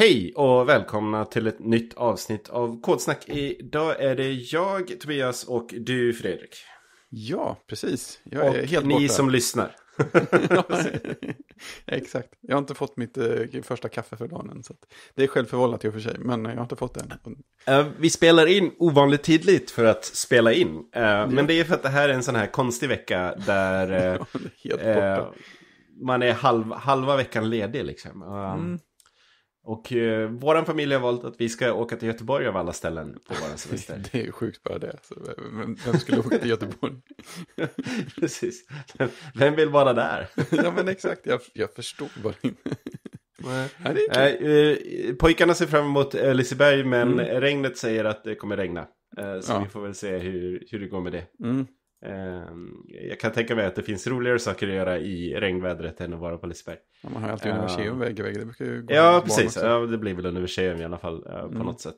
Hej och välkomna till ett nytt avsnitt av Kodsnack. Idag är det jag, Tobias och du, Fredrik. Ja, precis. Jag och helt ni borta. som lyssnar. exakt. Jag har inte fått mitt eh, första kaffe för dagen än. Så det är självförvållat i och för sig, men jag har inte fått det än. Uh, vi spelar in ovanligt tidigt för att spela in. Uh, ja. Men det är för att det här är en sån här konstig vecka där uh, ja, är eh, man är halv, halva veckan ledig liksom. Mm. Ehm, och eh, vår familj har valt att vi ska åka till Göteborg av alla ställen på vår semester. det är sjukt bara det. Så vem, vem skulle åka till Göteborg? Precis. Vem vill vara där? ja men exakt, jag, jag förstod bara inte. Nej, eh, pojkarna ser fram emot Liseberg men mm. regnet säger att det kommer regna. Eh, så ja. vi får väl se hur, hur det går med det. Mm. Ehm, jag kan tänka mig att det finns roligare saker att göra i regnvädret än att vara på Liseberg. Ja, man har ju alltid ehm. universium vägg i vägg. Det brukar ju gå ja, precis. Ja, det blir väl universium i alla fall uh, mm. på något sätt.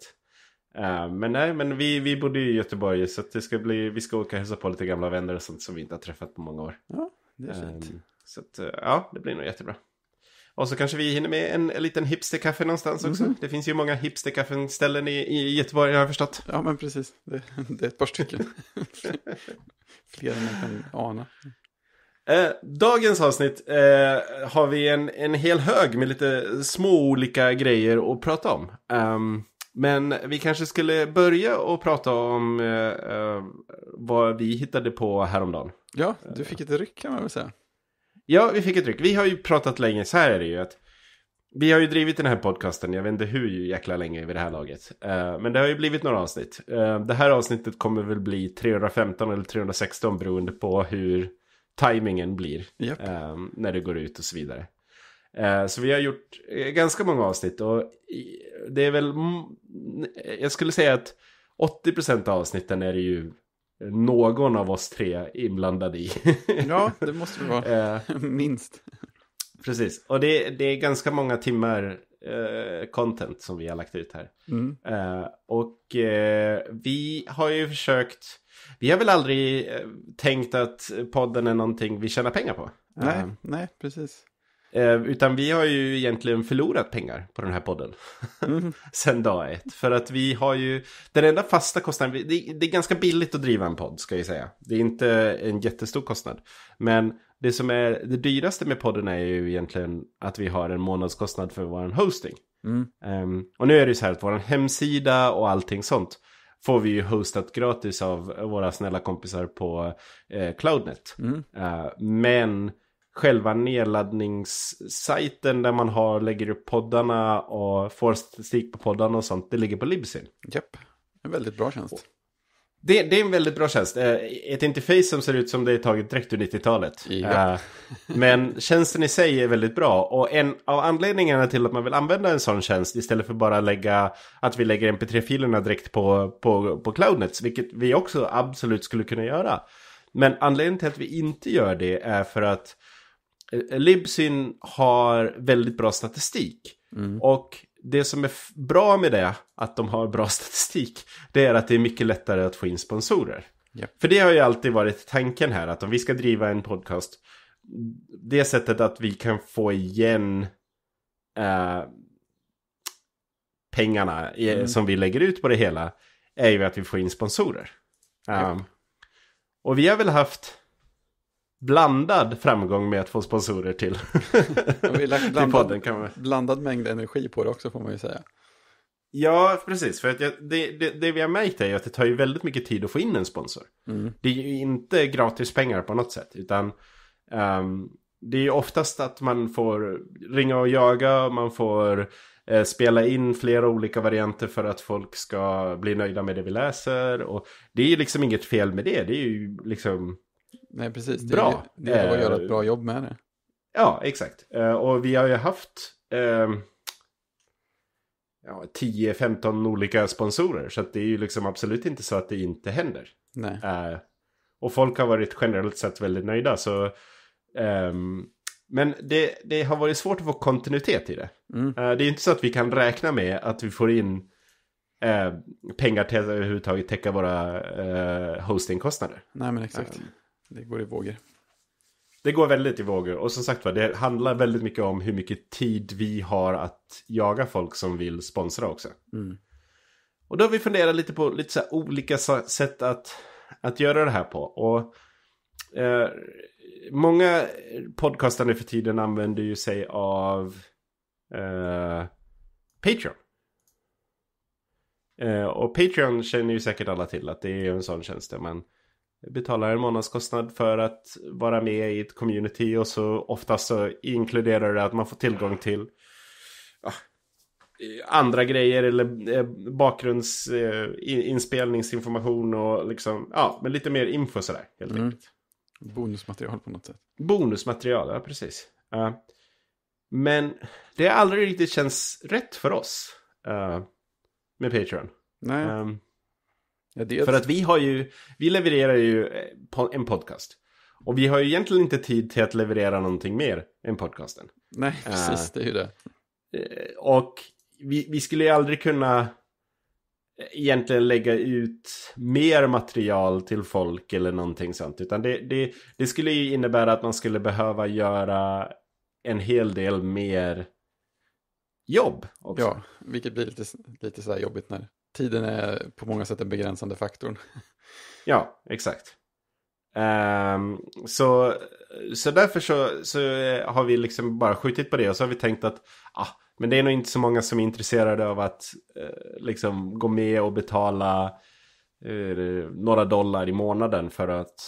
Ehm, men nej, men vi, vi bodde i Göteborg så det ska bli, vi ska åka och hälsa på lite gamla vänner och sånt som vi inte har träffat på många år. Ja, det är fint. så att, eh, ja, det blir nog jättebra. Och så kanske vi hinner med en, en liten hipsterkaffe någonstans också. Mm. Det finns ju många hipsterkaffeställen i, i Göteborg har jag förstått. Ja, men precis. Det, det är ett par stycken. Fler än man kan ana. Eh, dagens avsnitt eh, har vi en, en hel hög med lite små olika grejer att prata om. Um, men vi kanske skulle börja och prata om eh, eh, vad vi hittade på häromdagen. Ja, du fick ett ryck kan man väl säga. Ja, vi fick ett ryck. Vi har ju pratat länge, så här är det ju att vi har ju drivit den här podcasten, jag vet inte hur jäkla länge vid det här laget. Eh, men det har ju blivit några avsnitt. Eh, det här avsnittet kommer väl bli 315 eller 316 beroende på hur tajmingen blir. Yep. Eh, när det går ut och så vidare. Så vi har gjort ganska många avsnitt och det är väl, jag skulle säga att 80% av avsnitten är det ju någon av oss tre inblandade i. ja, det måste vi vara. Eh, Minst. Precis, och det, det, är ganska många timmar eh, content som vi har lagt ut här. Mm. Eh, och eh, vi har ju försökt, vi har väl aldrig eh, tänkt att podden är någonting vi tjänar pengar på. Nej, eh. nej precis. Eh, utan vi har ju egentligen förlorat pengar på den här podden. Mm. Sen dag ett. För att vi har ju, den enda fasta kostnaden, det, är ganska billigt att driva en podd ska jag säga. Det är inte en jättestor kostnad. Men det som är det dyraste med podden är ju egentligen att vi har en månadskostnad för vår hosting. Mm. Um, och nu är det ju så här att vår hemsida och allting sånt får vi ju hostat gratis av våra snälla kompisar på eh, Cloudnet. Mm. Uh, men själva nedladdningssajten där man har, lägger upp poddarna och får stick på poddarna och sånt, det ligger på Libsyn. Japp, en väldigt bra tjänst. Det, det, är en väldigt bra tjänst. Eh, ett interface som ser ut som det är taget direkt ur 90-talet. Ja. Eh, men tjänsten i sig är väldigt bra. Och en av anledningarna till att man vill använda en sån tjänst istället för bara lägga att vi lägger mp3-filerna direkt på, på, på Cloudnets, vilket vi också absolut skulle kunna göra. Men anledningen till att vi inte gör det är för att Eh, Libsyn har väldigt bra statistik. Mm. Och det som är bra med det, att de har bra statistik, det är att det är mycket lättare att få in sponsorer. Ja. För det har ju alltid varit tanken här, att om vi ska driva en podcast, det sättet att vi kan få igen eh, pengarna eh, mm. som vi lägger ut på det hela, är ju att vi får in sponsorer. Um, Och vi har väl haft blandad framgång med att få sponsorer till, blandad, till podden. Kan man... Blandad mängd energi på det också får man ju säga. Ja, precis. För att jag, det, det, det, vi har märkt är ju att det tar ju väldigt mycket tid att få in en sponsor. Mm. Det är ju inte gratis pengar på något sätt. Utan um, det är ju oftast att man får ringa och jaga. Man får eh, spela in flera olika varianter för att folk ska bli nöjda med det vi läser. Och det är ju liksom inget fel med det. Det är ju liksom Nej, precis. bra. Det gäller att göra ett eh, bra jobb med det. Ja, exakt. Eh, och vi har ju haft ehm, ja, 10-15 olika sponsorer. Så det är ju liksom absolut inte så att det inte händer. Nej. Eh, och folk har varit generellt sett väldigt nöjda. Så, ehm, men det, det, har varit svårt att få kontinuitet i det. Mm. det är ju inte så att vi kan räkna med att vi får in pengar till att överhuvudtaget täcka våra hostingkostnader. Nej, men exakt. Ehm, det går i vågor. Det går väldigt i vågor och som sagt var det handlar väldigt mycket om hur mycket tid vi har att jaga folk som vill sponsra också. Mm. Och då har vi funderat lite på lite så olika sätt att, att göra det här på. Och eh, Många podcastar nu för tiden använder ju sig av eh, Patreon. Eh, och Patreon känner ju säkert alla till att det är en sån tjänst där man betalar en månadskostnad för att vara med i ett community och så oftast så inkluderar det att man får tillgång till andra grejer eller eh, bakgrundsinspelningsinformation eh, och liksom, ja, men lite mer info sådär helt mm. enkelt. Bonusmaterial på något sätt. Bonusmaterial, ja precis. Uh, men det har aldrig riktigt känts rätt för oss uh, med Patreon. Nej. Um, Ja, det... För att vi har ju, vi levererar ju eh, en podcast. Och vi har ju egentligen inte tid till att leverera någonting mer än podcasten. Nej, eh, precis, det är ju det. Eh, och vi, vi skulle ju aldrig kunna egentligen lägga ut mer material till folk eller någonting sånt. Utan det, det, det skulle ju innebära att man skulle behöva göra en hel del mer jobb också. Ja, vilket blir lite, lite så jobbigt när tiden är på många sätt den begränsande faktorn. Ja, exakt. Um, så, så därför så, så eh, har vi liksom bara skjutit på det och så har vi tänkt att ah, men det är nog inte så många som är intresserade av att eh, liksom gå med och betala eh, några dollar i månaden för att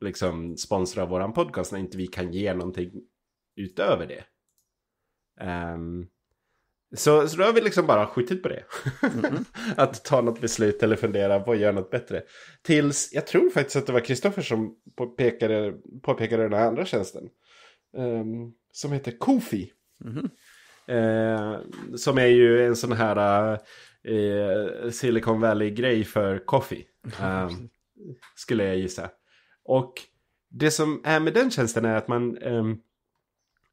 liksom sponsra våran podcast när inte vi kan ge någonting utöver det. Um, så, så då har vi liksom bara skjutit på det. Mm. att ta något beslut eller fundera på att göra något bättre. Tills, jag tror faktiskt att det var Kristoffer som påpekade, påpekade den här andra tjänsten. Um, som heter Kofi. Mm. Eh, som är ju en sån här eh, Silicon Valley-grej för Kofi. Eh, skulle jag gissa. Och det som är med den tjänsten är att man, ehm,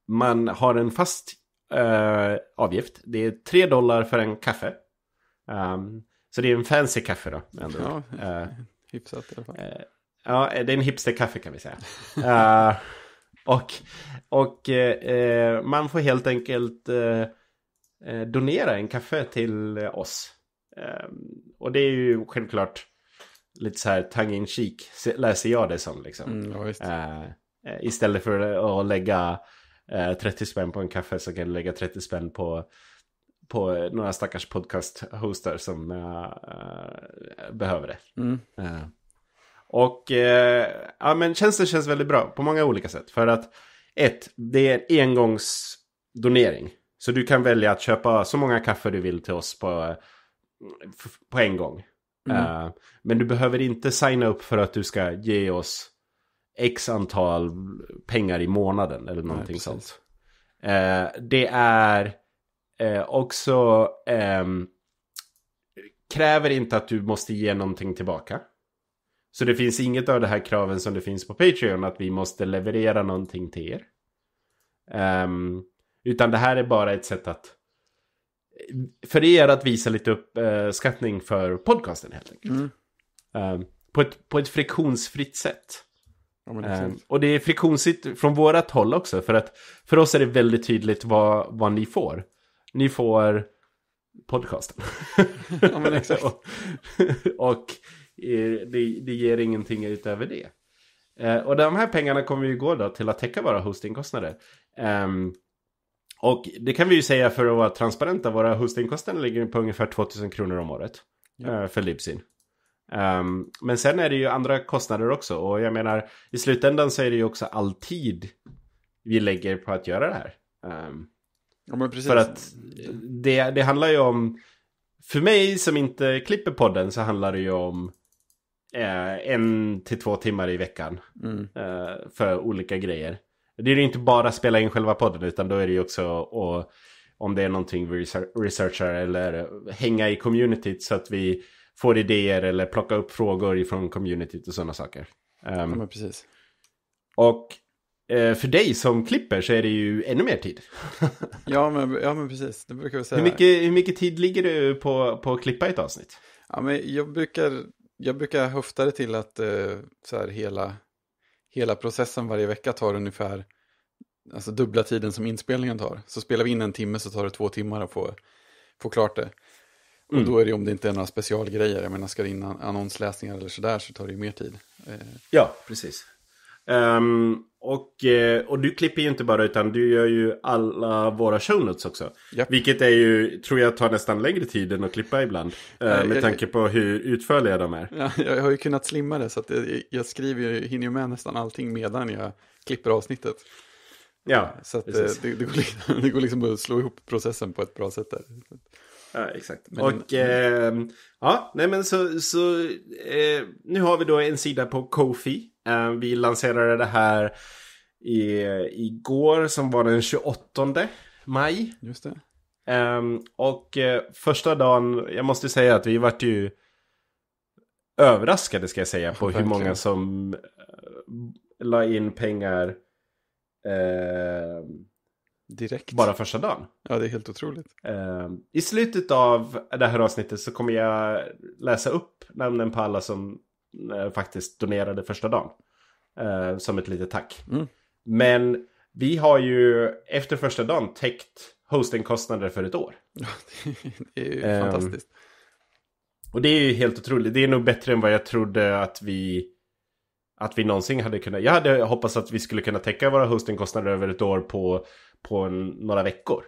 man har en fast Eh, avgift. Det är 3 dollar för en kaffe. Um, så det är en fancy kaffe då. Ja, uh, hyfsat i alla fall. Uh, ja, det är en hipsterkaffe kan vi säga. uh, och och man får helt enkelt donera en kaffe till oss. Ehm, och det är ju självklart lite så här tang in cheek läser jag det som liksom. Mm, ja, istället för att lägga 30 eh, spänn på en kaffe så kan du lägga 30 spänn på, på några stackars podcast-hoster som eh, eh, behöver det. Mm. Eh. Och eh, ja, men tjänsten känns väldigt bra på många olika sätt. För att ett, det är en engångsdonering. Så du kan välja att köpa så många kaffe du vill till oss på, på en gång. Mm. Uh, men du behöver inte signa upp för att du ska ge oss x antal pengar i månaden eller någonting Nej, sånt. Eh, det är eh, också eh, kräver inte att du måste ge någonting tillbaka. Så det finns inget av de här kraven som det finns på Patreon att vi måste leverera någonting till er. Ehm, utan det här är bara ett sätt att för er att visa lite uppskattning eh, för podcasten helt enkelt. Mm. Ehm, på, ett, på ett friktionsfritt sätt. Ja, um, och det är friktionsigt från vårat håll också. För att för oss är det väldigt tydligt vad, vad ni får. Ni får podcasten. ja, men exakt. och, och eh, det, det, ger ingenting utöver det. Uh, och de här pengarna kommer ju gå då till att täcka våra hostingkostnader. Um, och det kan vi ju säga för att vara transparenta. Våra hostingkostnader ligger på ungefär 2000 kronor om året. Ja. Uh, för Libsyn. Um, men sen är det ju andra kostnader också. Och jag menar, i slutändan så är det ju också all tid vi lägger på att göra det här. Um, ja, för att det, det handlar ju om... För mig som inte klipper podden så handlar det ju om eh, en till två timmar i veckan. Mm. Eh, för olika grejer. Det är ju inte bara spela in själva podden utan då är det ju också och, om det är någonting vi researchar eller hänga i communityt så att vi får idéer eller plocka upp frågor från communityt och sådana saker. Um, ja, precis. Och eh, för dig som klipper så är det ju ännu mer tid. ja, men, ja, men precis. Det brukar vi säga. Hur mycket, hur mycket tid ligger du på, på att klippa ett avsnitt? Ja, men jag, brukar, jag brukar höfta det till att eh, så här, hela, hela processen varje vecka tar ungefär alltså dubbla tiden som inspelningen tar. Så spelar vi in en timme så tar det två timmar att få, få klart det. Och då mm. är det om det inte är några specialgrejer, jag menar ska det in annonsläsningar eller sådär så tar det ju mer tid. Eh. Ja, precis. Um, och, eh, och du klipper ju inte bara utan du gör ju alla våra show notes också. Yep. Vilket är ju, tror jag tar nästan längre tid än att klippa ibland. Uh, med jag, tanke på hur utförliga de är. Ja, jag har ju kunnat slimma det så att jag, jag skriver ju, hinner ju med nästan allting medan jag klipper avsnittet. Ja, så att, det, det, går liksom, det går liksom att slå ihop processen på ett bra sätt där. Ja, exakt. Men... Och eh, ja, nej men så, så eh, nu har vi då en sida på Kofi. Eh, vi lanserade det här i, igår som var den 28 maj. Just det. Ehm, och eh, första dagen, jag måste säga att vi vart ju överraskade ska jag säga på hur många som eh, la in pengar ehm, Direkt. Bara första dagen. Ja, det är helt otroligt. Eh, I slutet av det här avsnittet så kommer jag läsa upp namnen på alla som eh, faktiskt donerade första dagen. Eh, som ett litet tack. Mm. Men vi har ju efter första dagen täckt hostingkostnader för ett år. det är ju ehm, fantastiskt. Och det är ju helt otroligt. Det är nog bättre än vad jag trodde att vi att vi någonsin hade kunnat, jag hade hoppats att vi skulle kunna täcka våra hostingkostnader över ett år på, på en, några veckor.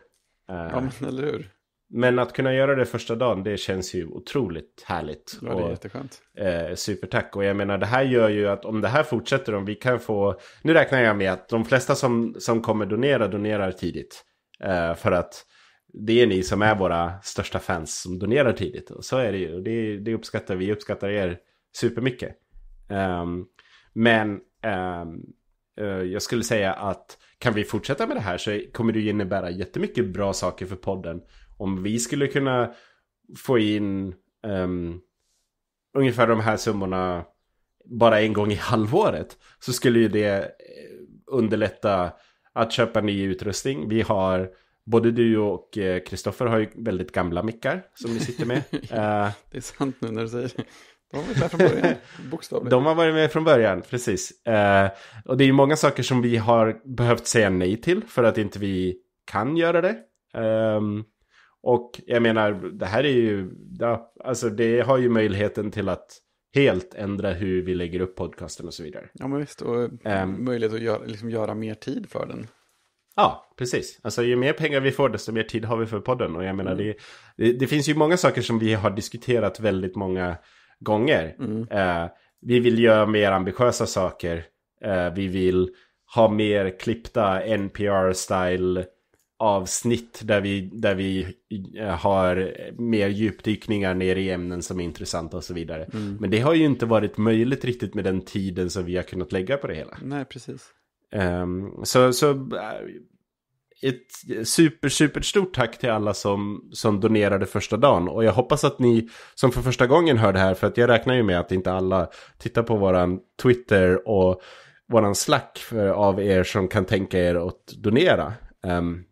Eh, ja, men eller hur. Men att kunna göra det första dagen, det känns ju otroligt härligt. Ja, det är jätteskönt. Eh, supertack. Och jag menar, det här gör ju att om det här fortsätter, om vi kan få... Nu räknar jag med att de flesta som, som kommer donera, donerar tidigt. Eh, för att det är ni som är våra största fans som donerar tidigt. Och så är det ju. Det, det uppskattar vi. uppskattar er supermycket. Um, men ehm, eh, jag skulle säga att kan vi fortsätta med det här så kommer det innebära jättemycket bra saker för podden. Om vi skulle kunna få in um, ungefär de här summorna bara en gång i halvåret så skulle ju det eh, underlätta att köpa ny utrustning. Vi har Både du och Kristoffer eh, har ju väldigt gamla mickar som ni sitter med. det är sant nu när du säger det. De har varit med från början, bokstavligt. De har varit med från början, precis. Eh, och det är ju många saker som vi har behövt säga nej till för att inte vi kan göra det. Eh, och jag menar, det här är ju, ja, alltså det har ju möjligheten till att helt ändra hur vi lägger upp podcasten och så vidare. Ja, men visst, och um, möjlighet att göra, liksom göra mer tid för den. Ja, precis. Alltså ju mer pengar vi får desto mer tid har vi för podden. Och jag menar, mm. det, det, det, finns ju många saker som vi har diskuterat väldigt många gånger. Mm. Eh, vi vill göra mer ambitiösa saker. Eh, vi vill ha mer klippta NPR-style avsnitt där vi, där vi eh, har mer djupdykningar ner i ämnen som är intressanta och så vidare. Mm. Men det har ju inte varit möjligt riktigt med den tiden som vi har kunnat lägga på det hela. Nej, precis. Um, så så eh, ett super, super stort tack till alla som, som donerade första dagen. Och jag hoppas att ni som för första gången hör det här, för att jag räknar ju med att inte alla tittar på våran Twitter och våran Slack av er som kan tänka er att donera. Um,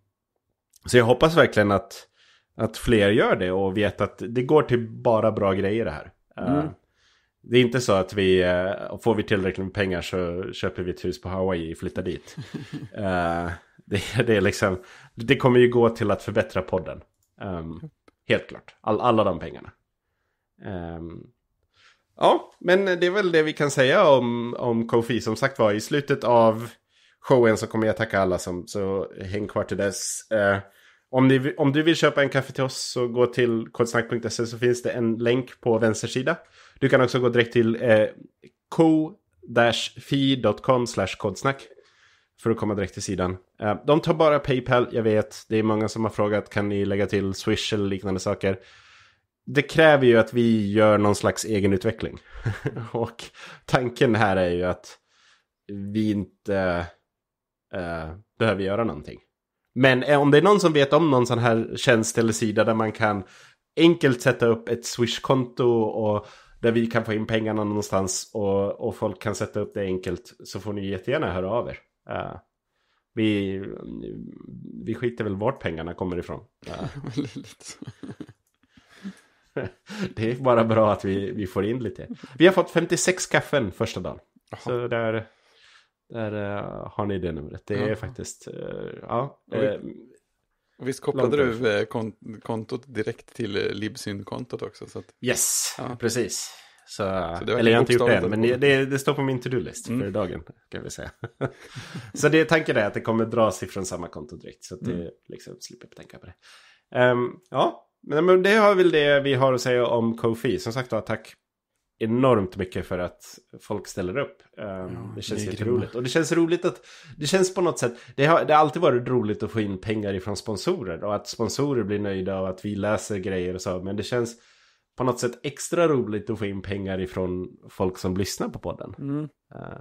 så jag hoppas verkligen att, att fler gör det och vet att det går till bara bra grejer det här. Ehm, mm. det är inte så att vi, uh, får vi tillräckligt med pengar så köper vi ett hus på Hawaii och flyttar dit. Uh, Det, det, är liksom, det kommer ju gå till att förbättra podden. Um, helt klart. All, alla de pengarna. Um, ja, men det är väl det vi kan säga om, om Kofi. Som sagt var, i slutet av showen så kommer jag tacka alla som så häng kvar till dess. Uh, om, ni, om, du vill köpa en kaffe till oss så gå till kodsnack.se så finns det en länk på vänster sida. Du kan också gå direkt till eh, ko-fi.com kodsnack för att komma direkt till sidan. Eh, de tar bara Paypal, jag vet. Det är många som har frågat, kan ni lägga till Swish eller liknande saker? Det kräver ju att vi gör någon slags egenutveckling. och tanken här är ju att vi inte äh, behöver göra någonting. Men eh, om det är någon som vet om någon sån här tjänst eller sida där man kan enkelt sätta upp ett Swish-konto och där vi kan få in pengarna någonstans och, och folk kan sätta upp det enkelt så får ni jättegärna höra av er. Eh, vi, vi skiter väl vart pengarna kommer ifrån. Eh. det är bara bra att vi, vi får in lite. Vi har fått 56 kaffen första dagen. Aha. Så där, där eh, har ni det numret. Det är Aha. faktiskt, ja. Och visst kopplade du kontot direkt till Libsyn-kontot också? Så att... Yes, ja. precis. Så, så eller jag har inte gjort det än, men det, det, står på min to-do-list mm. för dagen. Kan vi säga. så det är tanken är att det kommer dras ifrån samma konto direkt. Så att mm. det liksom slipper tänka på det. Um, ja, men det har väl det vi har att säga om Kofi. Som sagt då, tack enormt mycket för att folk ställer upp. Um, ja, det känns jätteroligt. Och det känns roligt att det känns på något sätt. Det har, det har alltid varit roligt att få in pengar ifrån sponsorer och att sponsorer blir nöjda och att vi läser grejer och så. Men det känns på något sätt extra roligt att få in pengar ifrån folk som lyssnar på podden. Mm. Eh,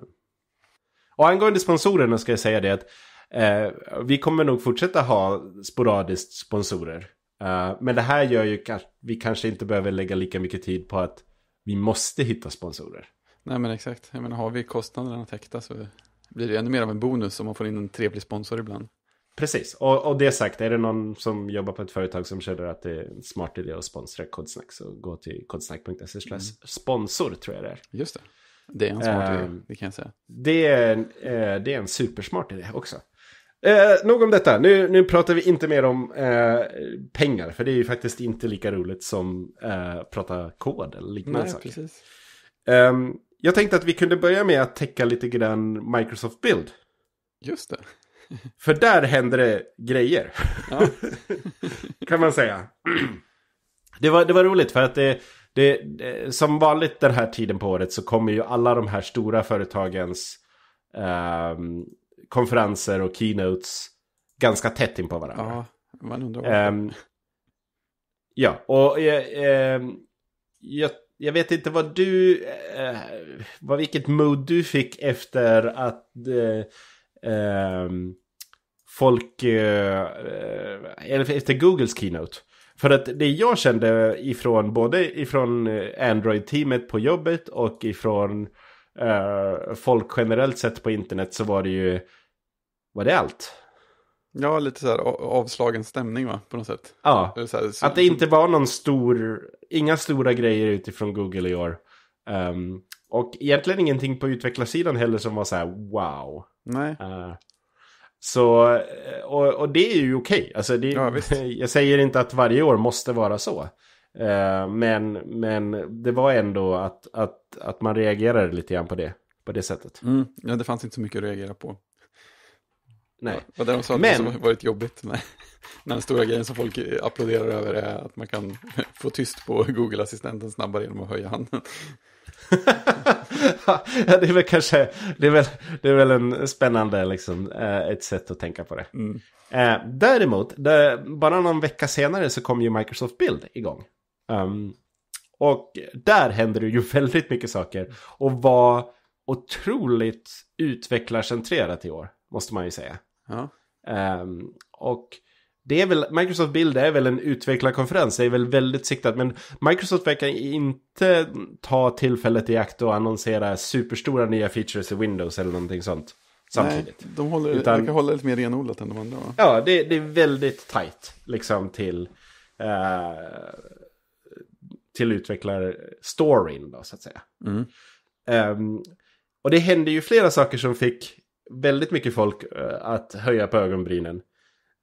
och angående sponsorerna ska jag säga det att eh, vi kommer nog fortsätta ha sporadiskt sponsorer. Eh, men det här gör ju att vi kanske inte behöver lägga lika mycket tid på att vi måste hitta sponsorer. Nej men exakt, jag menar har vi kostnaderna täckta så blir det ännu mer av en bonus om man får in en trevlig sponsor ibland. Precis, och, och det sagt, är det någon som jobbar på ett företag som känner att det är en smart idé att sponsra Kodsnack så gå till kodsnack.se mm. sponsor tror jag det är. Just det, det är en smart uh, idé, eh, det kan jag säga. Det är, uh, det är en supersmart idé också. Eh, nog om detta, nu, nu pratar vi inte mer om eh, pengar, för det är ju faktiskt inte lika roligt som eh, prata kod eller liknande saker. Precis. Eh, jag tänkte att vi kunde börja med att täcka lite grann Microsoft Build. Just det. För där händer det grejer. Ja. kan man säga. Det var, det var roligt för att det, det, det, som vanligt den här tiden på året så kommer ju alla de här stora företagens eh, konferenser och keynotes ganska tätt in på varandra. Ja, man undrar eh, Ja, och eh, ehm, jag, jag vet inte vad du, eh, vad, vilket mood du fick efter att eh, Ehm, folk, eller eh, eh, efter Googles keynote. För att det jag kände ifrån både ifrån eh, Android-teamet på jobbet och ifrån uh, folk generellt sett på internet så var det ju, var det allt? Ja, lite så här avslagen stämning va, på något sätt. Ja, här, så, att det inte var någon stor, inga stora grejer utifrån Google i år. Um, och egentligen ingenting på utvecklarsidan heller som var så här wow. Nej. Uh, så, eh, och, och, det är ju okej. Alltså ja, jag säger inte att varje år måste vara så. Uh, men, men det var ändå att, att, att man reagerade lite grann på det, på det sättet. Mm. Ja, det fanns inte så mycket att reagera på. Nej. Ja, det de sa men... det som varit jobbigt. Nej. Den stora grejen som folk applåderar över är att man kan få tyst på Google-assistenten snabbare genom att höja handen. ja, det är väl kanske, det är väl, det är väl en spännande liksom, eh, ett sätt att tänka på det. Mm. Eh, däremot, bara någon vecka senare så kom ju Microsoft Build igång. Ehm, och där händer det ju väldigt mycket saker. Och var otroligt utvecklarcentrerat i år, måste man ju säga. Ja. Ehm, och det är väl, Microsoft Build är väl en utvecklarkonferens, det är väl väldigt siktat. Men Microsoft verkar inte ta tillfället i akt och annonsera superstora nya features i Windows eller någonting sånt. Samtidigt. Nej, de håller, Utan, verkar hålla lite mer renodlat än de andra va? Ja, det, det är väldigt tajt liksom till, eh, till utvecklarstoryn då så att säga. Mm. Um, och det hände ju flera saker som fick väldigt mycket folk uh, att höja på ögonbrynen.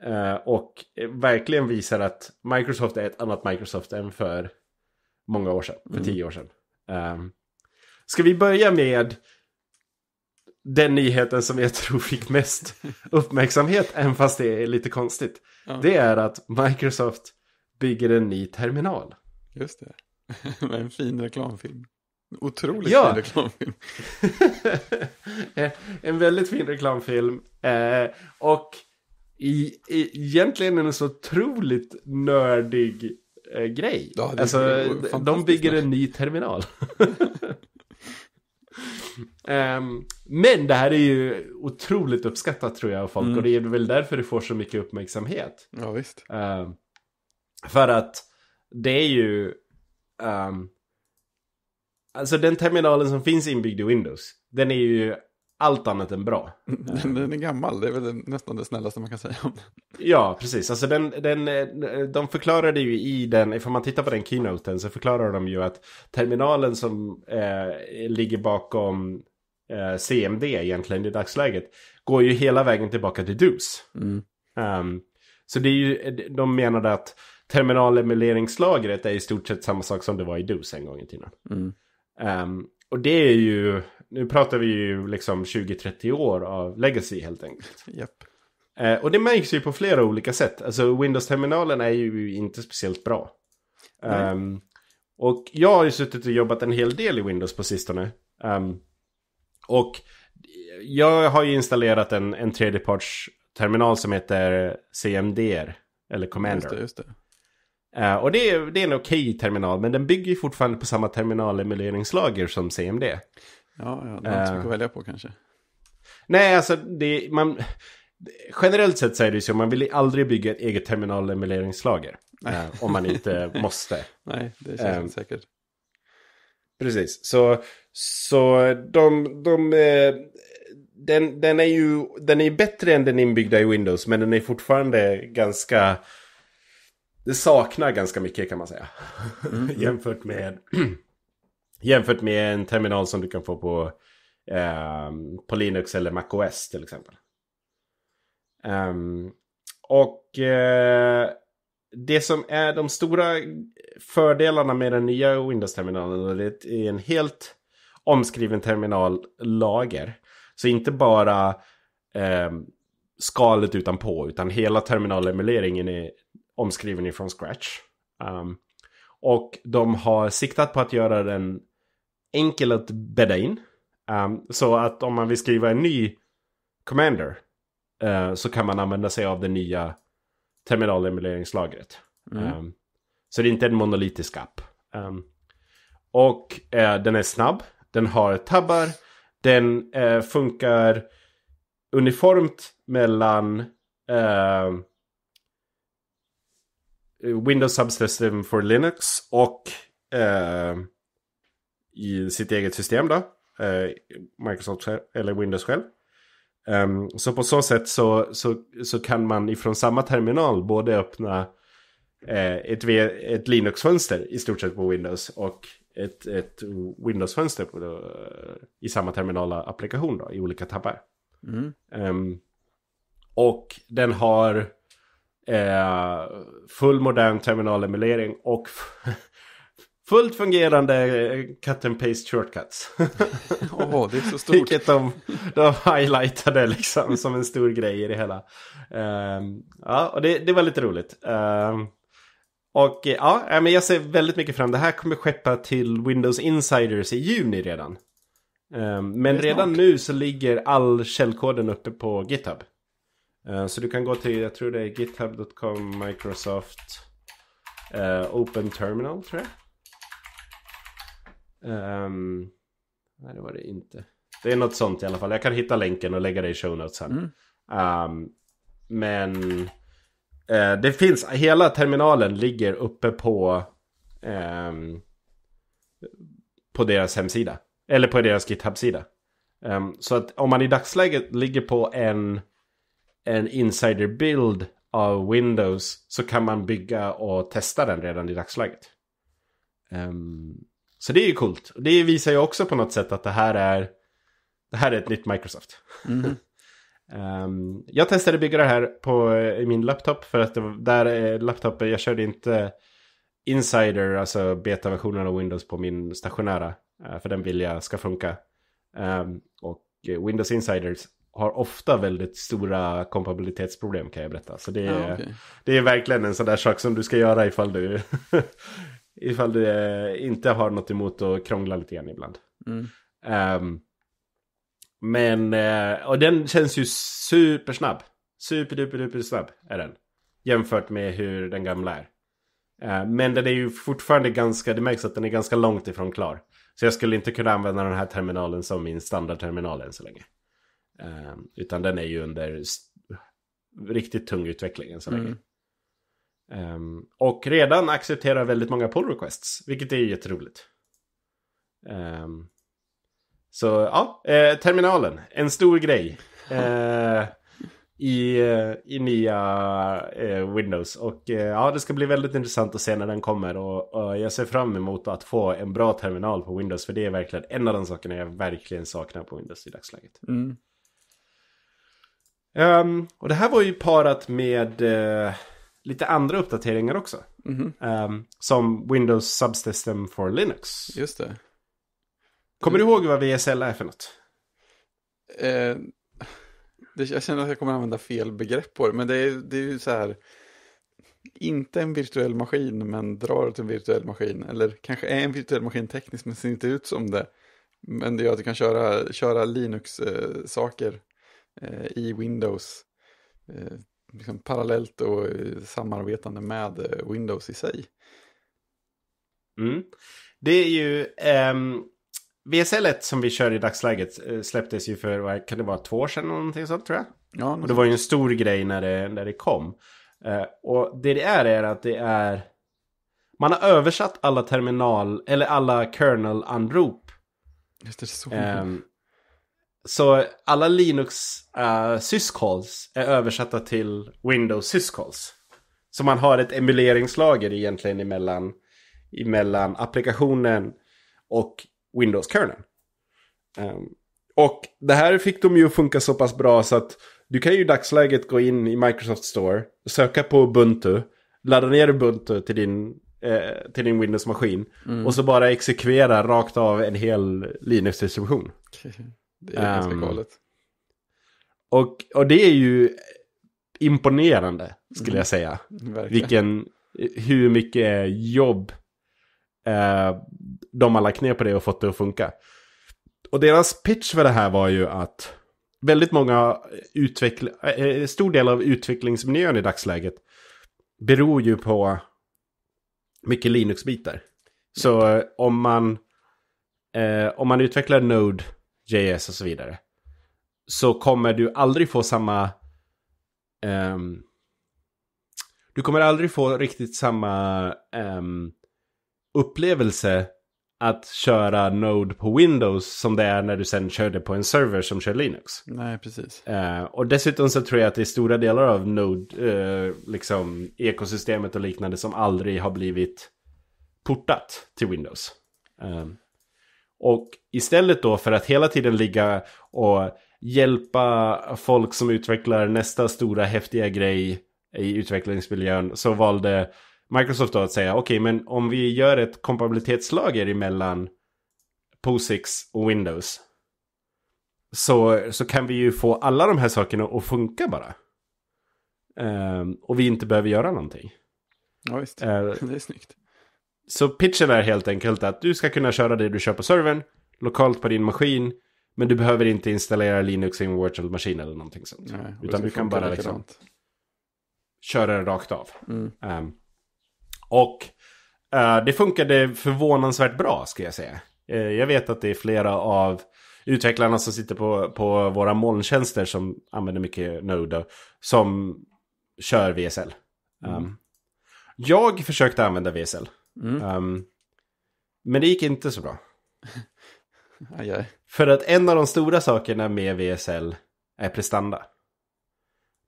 Eh, och eh, verkligen visar att Microsoft är ett annat Microsoft än för många år sedan, för mm. tio år sedan. Um, ska vi börja med den nyheten som jag tror fick mest uppmärksamhet, även fast det är lite konstigt. Ja. Det är att Microsoft bygger en ny terminal. Just det, med en fin reklamfilm. Otroligt ja. fin reklamfilm. en väldigt fin reklamfilm. Eh, och i, i, egentligen en så otroligt nördig eh, grej. Ja, alltså, de bygger en ny terminal. um, men det här är ju otroligt uppskattat tror jag av folk. Mm. Och det är väl därför det får så mycket uppmärksamhet. Ja, visst. Um, för att det är ju... Um, alltså den terminalen som finns inbyggd i Windows. Den är ju allt annat än bra. Den, är gammal, det är väl nästan det snällaste man kan säga om den. Ja, precis. Alltså den, den, eh, de förklarade ju i den, ifall man tittar på den keynoten så förklarar de ju att terminalen som eh, ligger bakom eh, CMD egentligen i dagsläget går ju hela vägen tillbaka till DOS. Mm. Um, så det är ju, de menade att terminalemuleringslagret är i stort sett samma sak som det var i DOS en gång i tiden. Mm. Um, och det är ju nu pratar vi ju liksom 20-30 år av legacy helt enkelt. Yep. Eh, och det märks ju på flera olika sätt. Alltså Windows-terminalen är ju inte speciellt bra. Um, och jag har ju suttit och jobbat en hel del i Windows på sistone. Um, och jag har ju installerat en, en tredjepartsterminal som heter CMDR. Eller Commander. Just det, just det. Uh, och det är, det är en okej okay terminal, men den bygger fortfarande på samma terminalemulleringslager som CMD. Ja, ja det var inte så mycket att eh. välja på kanske. Nej, alltså det, man, generellt sett säger det ju så, man vill aldrig bygga ett eget terminalemuleringslager. Eh, om man inte måste. Nej, det känns eh, inte säkert. Precis, så, så de, de eh, den, den är ju den är bättre än den inbyggda i Windows, men den är fortfarande ganska... Det saknar ganska mycket kan man säga. Mm. Jämfört med Jämfört med en terminal som du kan få på, eh, på Linux eller MacOS till exempel. Um, och eh, det som är de stora fördelarna med den nya Windows-terminalen är det är en helt omskriven terminal lager. Så inte bara eh, skalet utanpå utan hela terminalemuleringen är omskriven ifrån scratch. Um, och de har siktat på att göra den enkel att bädda in. Um, så att om man vill skriva en ny Commander uh, så kan man använda sig av det nya terminalemuleringslagret. Mm. Um, så det är inte en monolitisk app. Um, och uh, den är snabb, den har tabbar, den uh, funkar uniformt mellan Windows Subsystem for Linux och i sitt eget system då. Eh, Microsoft eller Windows själv. Ehm, så på så sätt så, så, så kan man ifrån samma terminal både öppna eh, ett, ett Linux-fönster i stort sett på Windows och ett, ett Windows-fönster eh, i samma terminala applikation då, i olika tabbar. Mm. Ehm, och den har full modern terminalemulering och Fullt fungerande cut and paste shortcuts. oh, det är så stort. Vilket de, de highlightade liksom som en stor grej i det hela. Um, ja, och det, det, var lite roligt. Um, och ja, men jag ser väldigt mycket fram. Det här kommer skeppa till Windows Insiders i juni redan. Um, men redan nu så ligger all källkoden uppe på GitHub. Uh, så du kan gå till, jag tror det är github.com, Microsoft, uh, Open Terminal tror jag. Um, nej, det var det inte. Det är något sånt i alla fall. Jag kan hitta länken och lägga det i show notes sen. Mm. Um, men eh, det finns, hela terminalen ligger uppe på eh, på deras hemsida. Eller på deras GitHub-sida. Um, så att om man i dagsläget ligger på en, en insider-bild av Windows så kan man bygga och testa den redan i dagsläget. Um, så det är ju coolt. Det visar ju också på något sätt att det här är, det här är ett nytt Microsoft. Mm. um, jag testade bygga det här på i min laptop för att det, där är eh, laptopen, jag körde inte Insider, alltså betaversionen av Windows på min stationära. Eh, för den vill jag ska funka. Um, och eh, Windows Insiders har ofta väldigt stora kompabilitetsproblem kan jag berätta. Så det är, ah, okay. det är verkligen en sån där sak som du ska göra ifall du Ifall du eh, inte har något emot att krångla lite grann ibland. Mm. Um, men, eh, och den känns ju supersnabb. Superduperduper snabb är den. Jämfört med hur den gamla är. Uh, men den är ju fortfarande ganska, det märks att den är ganska långt ifrån klar. Så jag skulle inte kunna använda den här terminalen som min standardterminal än så länge. Uh, utan den är ju under riktigt tung utveckling än så länge. Mm. Um, och redan accepterar väldigt många pull requests, vilket är jätteroligt. Um, så ja, eh, terminalen, en stor grej. Eh, i, eh, i nya eh, Windows. Och eh, ja, det ska bli väldigt intressant att se när den kommer. Och, och, jag ser fram emot att få en bra terminal på Windows. För det är verkligen en av de sakerna jag verkligen saknar på Windows i dagsläget. Mm. Um, och det här var ju parat med eh, lite andra uppdateringar också. Mm -hmm. um, som Windows Subsystem for Linux. Just det. Kommer du ihåg vad VSL är för något? Eh, det, jag känner att jag kommer använda fel begrepp på det, men det är, det är ju så här. Inte en virtuell maskin, men drar åt en virtuell maskin. Eller kanske är en virtuell maskin tekniskt, men ser inte ut som det. Men det gör att du kan köra, köra Linux-saker eh, eh, i Windows eh, liksom parallellt och samarbetande med eh, Windows i sig. Mm. Det är ju... Um... Ehm, VSL som vi kör i dagsläget eh, släpptes ju för, vad kan det vara, två år sedan någonting sånt tror jag. Ja, och det var ju en stor grej när det, när det kom. Uh, och det det är är att det är... Man har översatt alla terminal, eller alla kernel-anrop. Um, så alla Linux uh, syscalls är översatta till Windows syscalls. Så man har ett emuleringslager egentligen emellan, emellan applikationen och Windows-kernen. Um, ehm, och det här fick de ju funka så pass bra så att du kan ju i dagsläget gå in i Microsoft Store, söka på Ubuntu, ladda ner Ubuntu till din, eh, till din Windows-maskin mm. och så bara exekvera rakt av en hel Linux-distribution. Okay. Det är ganska ehm, galet. Och, och det är ju imponerande, skulle mm. jag säga. Verkligen. Vilken, hur mycket jobb eh, de har lagt ner på det och fått det att funka. Och deras pitch för det här var ju att väldigt många utveckling, eh, eh, stor del av utvecklingsmiljön i dagsläget beror ju på mycket Linux-bitar. Så eh, om man, eh, om man utvecklar Node JS och så vidare. Så kommer du aldrig få samma... Um, du kommer aldrig få riktigt samma um, upplevelse att köra Node på Windows som det är när du sen kör det på en server som kör Linux. Nej, precis. Uh, och dessutom så tror jag att det är stora delar av Node, uh, liksom ekosystemet och liknande som aldrig har blivit portat till Windows. Um, och istället då för att hela tiden ligga och hjälpa folk som utvecklar nästa stora häftiga grej i utvecklingsmiljön så valde Microsoft då att säga okej okay, men om vi gör ett kompabilitetslager emellan POSIX och Windows så, så kan vi ju få alla de här sakerna att funka bara. Um, och vi inte behöver göra någonting. Ja, visst. Uh, det är snyggt. Så pitchen är helt enkelt att du ska kunna köra det du kör på servern lokalt på din maskin. Men du behöver inte installera Linux i en virtual machine eller någonting sånt. Nej, Utan du kan bara liksom köra det rakt av. Mm. Um, och uh, det funkade förvånansvärt bra ska jag säga. Uh, jag vet att det är flera av utvecklarna som sitter på, på våra molntjänster som använder mycket Node. Som kör VSL. Um, ehm, mm. Jag försökte använda VSL. Mm. Um, men det gick inte så bra. Ajaj. För att en av de stora sakerna med VSL är prestanda.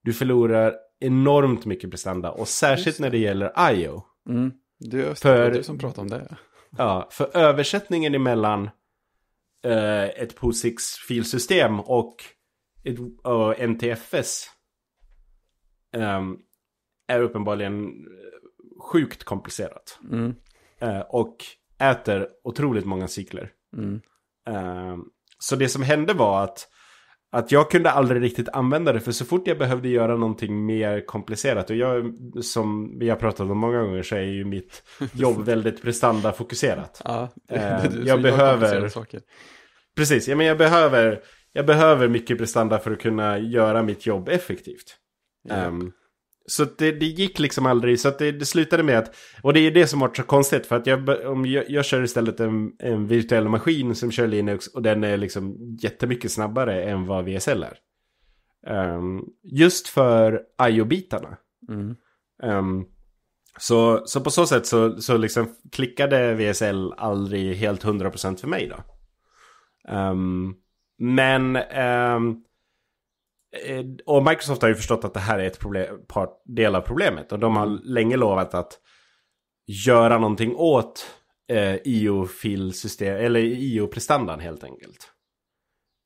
Du förlorar enormt mycket prestanda och särskilt när det gäller IO. Mm. Du, för, du som pratar om det. Ja, för översättningen emellan eh, ett POSIX-filsystem och ett, uh, NTFS eh, är uppenbarligen sjukt komplicerat. Mm. Eh, och äter otroligt många cykler. Mm. Eh, så det som hände var att, att jag kunde aldrig riktigt använda det. För så fort jag behövde göra någonting mer komplicerat. Och jag, som vi har pratat om många gånger så är ju mitt jobb väldigt prestandafokuserat. eh, jag behöver... Precis, ja, men jag behöver, jag behöver mycket prestanda för att kunna göra mitt jobb effektivt. Yep. Um, så det, det, gick liksom aldrig, så det, det, slutade med att, och det är det som varit så konstigt, för att jag, om jag, jag kör istället en, en, virtuell maskin som kör Linux och den är liksom jättemycket snabbare än vad VSL är. Um, just för IO-bitarna. Mm. Um, så, så på så sätt så, så liksom klickade VSL aldrig helt 100% för mig då. Um, men um, Eh, och Microsoft har ju förstått att det här är ett problem, par del av problemet. Och de har mm. länge lovat att göra någonting åt eh, IO-filsystem, eller IO-prestandan helt enkelt.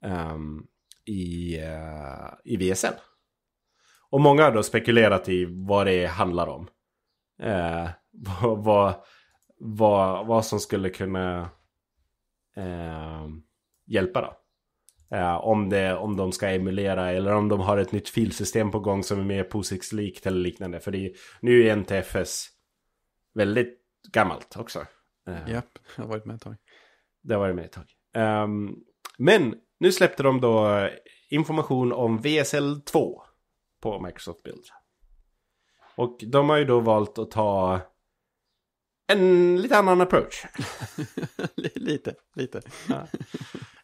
Um, i, uh, I VSN. Och många har då spekulerat i vad det handlar om. Eh, vad, vad, vad, vad, som skulle kunna eh, hjälpa då. Uh, om, det, om de ska emulera eller om de har ett nytt filsystem på gång som är mer POSIX-likt eller liknande. För är, nu är NTFS väldigt gammalt också. Ja, uh, yep, har varit med ett tag. Det har varit med ett tag. Um, men nu släppte de då information om VSL 2 på Microsoft Build. Och de har ju då valt att ta en lite annan approach. lite, lite.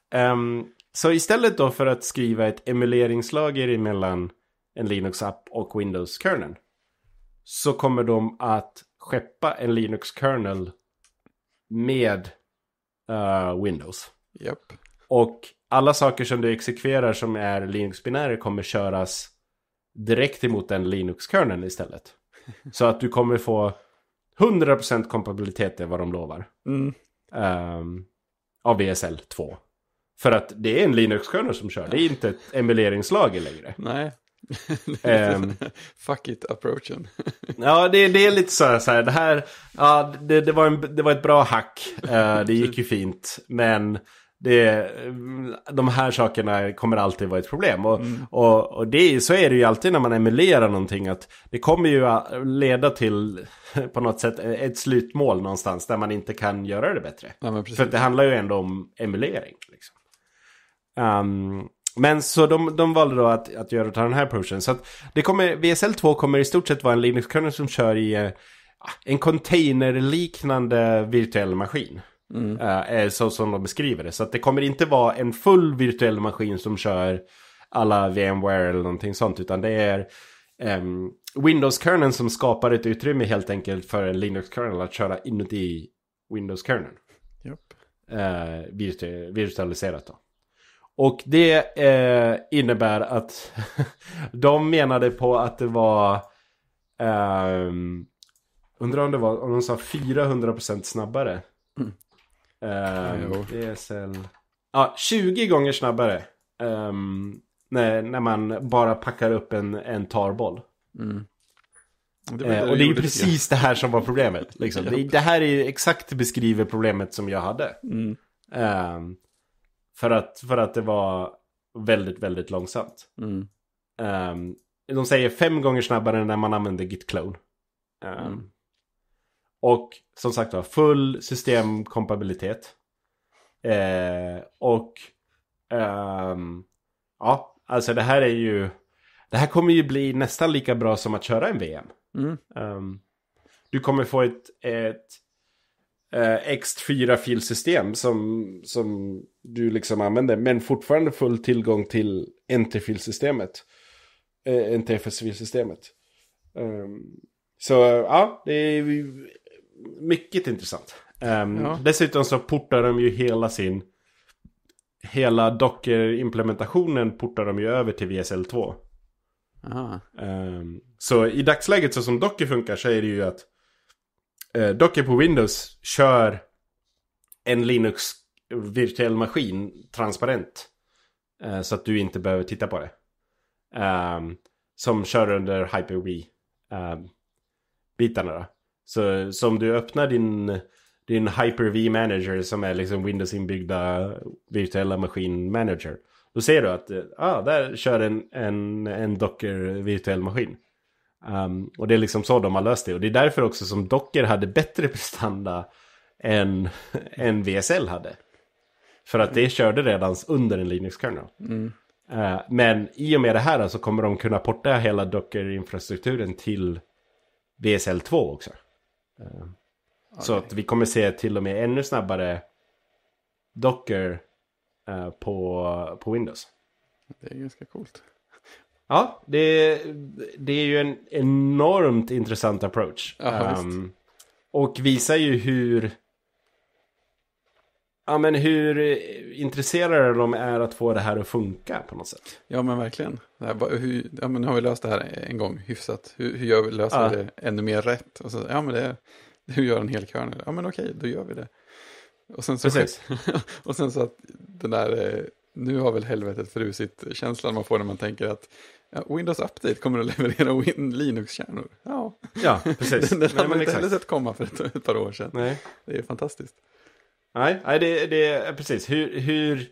Ja. Um, så istället då för att skriva ett emuleringslager mellan en Linux-app och Windows-kernen så kommer de att skeppa en Linux-kernel med uh, Windows. Yep. Och alla saker som du exekverar som är Linux-binärer kommer köras direkt emot den Linux-kernen istället. Så att du kommer få 100% kompatibilitet är vad de lovar. Mm. Um, av VSL 2 för att det är en Linux-kernel som kör, det är inte ett emuleringslager längre. Nej. um, Fuck it approachen. ja, det, det, är lite så här, så här det här, ja, det, det, var en, det var ett bra hack, uh, det gick ju fint, men det, de här sakerna kommer alltid vara ett problem. Och, mm. och, och det, så är det ju alltid när man emulerar någonting. att Det kommer ju att leda till på något sätt ett slutmål någonstans där man inte kan göra det bättre. Ja, För det handlar ju ändå om emulering. Liksom. Um, men så de, de valde då att, att göra den här approachen. Så att det kommer, VSL 2 kommer i stort sett vara en Linux-kernel som kör i eh, en containerliknande virtuell maskin. Mm. Eh, eh, så som de beskriver det. Så att det kommer inte vara en full virtuell maskin som kör alla VMware eller någonting sånt. Utan det är eh, Windows-kerneln som skapar ett utrymme helt enkelt för en Linux-kernel att köra inuti Windows-kerneln. Yep. Eh, virtualiserat då. Och det eh, innebär att de menade på att det var... Eh, undrar om det var, om de sa 400% snabbare. Mm. Eh, DSL... Ja, 20 gånger snabbare. Eh, när, när man bara packar upp en, en tarboll. Mm. Det det eh, och det är ju precis det här som var problemet. Liksom. Det, här är exakt beskriver problemet som jag hade. Mm. Ehm, för att, för att det var väldigt, väldigt långsamt. Mm. Um, de säger fem gånger snabbare än när man använder git clone. Um, mm. Och som sagt var, full systemkompabilitet. Uh, och um, ja, alltså det här är ju... Det här kommer ju bli nästan lika bra som att köra en VM. Mm. du kommer få ett, ett eh, X4-filsystem som, som du liksom använder. Men fortfarande full tillgång till NT-filsystemet. Eh, NTFS-filsystemet. Um, ehm, så ja, det är mycket intressant. Um, ja. Dessutom så portar de ju hela sin... Hela Docker-implementationen portar de ju över till VSL2. Um, ehm, så i dagsläget så som Docker funkar så är det ju att eh, docker på Windows kör en Linux virtuell maskin transparent. Eh, så att du inte behöver titta på det. Um, som kör under Hyper-V um, bitarna då. Så, så om du öppnar din, din Hyper-V manager som är liksom Windows inbyggda virtuella maskin manager. Då ser du att eh, ah, där kör en, en, en Docker virtuell maskin. Um, och det är liksom så de har löst det. Och det är därför också som Docker hade bättre prestanda än, än VSL hade. För att det körde redan under en Linux-kernel. Mm. Uh, men i och med det här så kommer de kunna porta hela Docker-infrastrukturen till VSL 2 också. Uh, ehm, okay. Så att vi kommer se till och med ännu snabbare Docker uh, på, på Windows. Det är ganska coolt. Ja, det, det är ju en enormt intressant approach. Aha, um, ehm, och visar ju hur... Ja, men hur intresserade de är att få det här att funka på något sätt. Ja, men verkligen. Här, hur, ja, men nu har vi löst det här en gång hyfsat. Hur, hur gör vi, löser ja. det ännu mer rätt? Och så, ja, men det, hur gör en hel kör nu? Ja, men okej, då gör vi det. Och sen så, Precis. och sen så att den där, eh, nu har väl helvetet frusit-känslan man får när man tänker att Windows Update kommer att leverera Linux-kärnor. Ja. ja, precis. den, den hade man inte heller sett komma för ett, ett, par år sedan. Nej. Det är fantastiskt. Nej, nej det, det är precis. Hur, hur,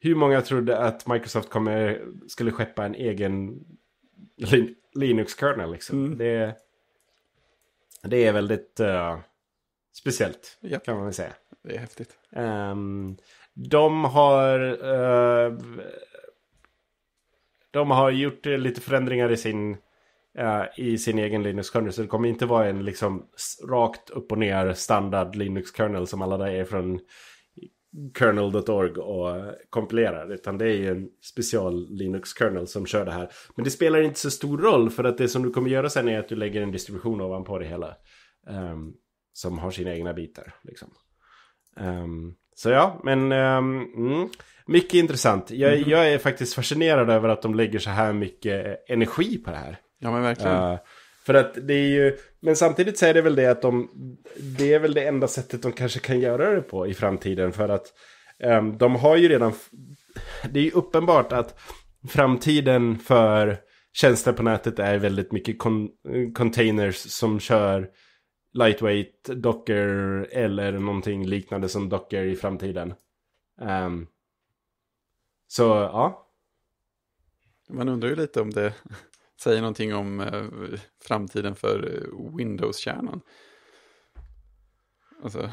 hur många trodde att Microsoft kommer, skulle skeppa en egen lin, Linux-kernel? Liksom? Mm. Det, det är väldigt uh, speciellt, ja. kan man väl säga. Det är häftigt. Um, de har... Uh, de har gjort eh, lite förändringar i sin, uh, i sin egen Linux kernel. Så det kommer inte vara en liksom rakt upp och ner standard Linux kernel som alla där är från kernel.org och kompilerar. Utan det är ju en special Linux kernel som kör det här. Men det spelar inte så stor roll för att det som du kommer göra sen är att du lägger en distribution ovanpå det hela. Um, som har sina egna bitar. Liksom. Um, så ja, men um, mm, mycket intressant. Jag, mm. jag, är faktiskt fascinerad över att de lägger så här mycket eh, energi på det här. Ja, men verkligen. Uh, för att det är ju, men samtidigt säger det väl det att de, det är väl det enda sättet de kanske kan göra det på i framtiden. För att um, de har ju redan, det är ju uppenbart att framtiden för tjänster på nätet är väldigt mycket con containers som kör lightweight docker eller någonting liknande som docker i framtiden. Um, så ja. Man undrar ju lite om det säger någonting om eh, framtiden för eh, Windows-kärnan. Alltså,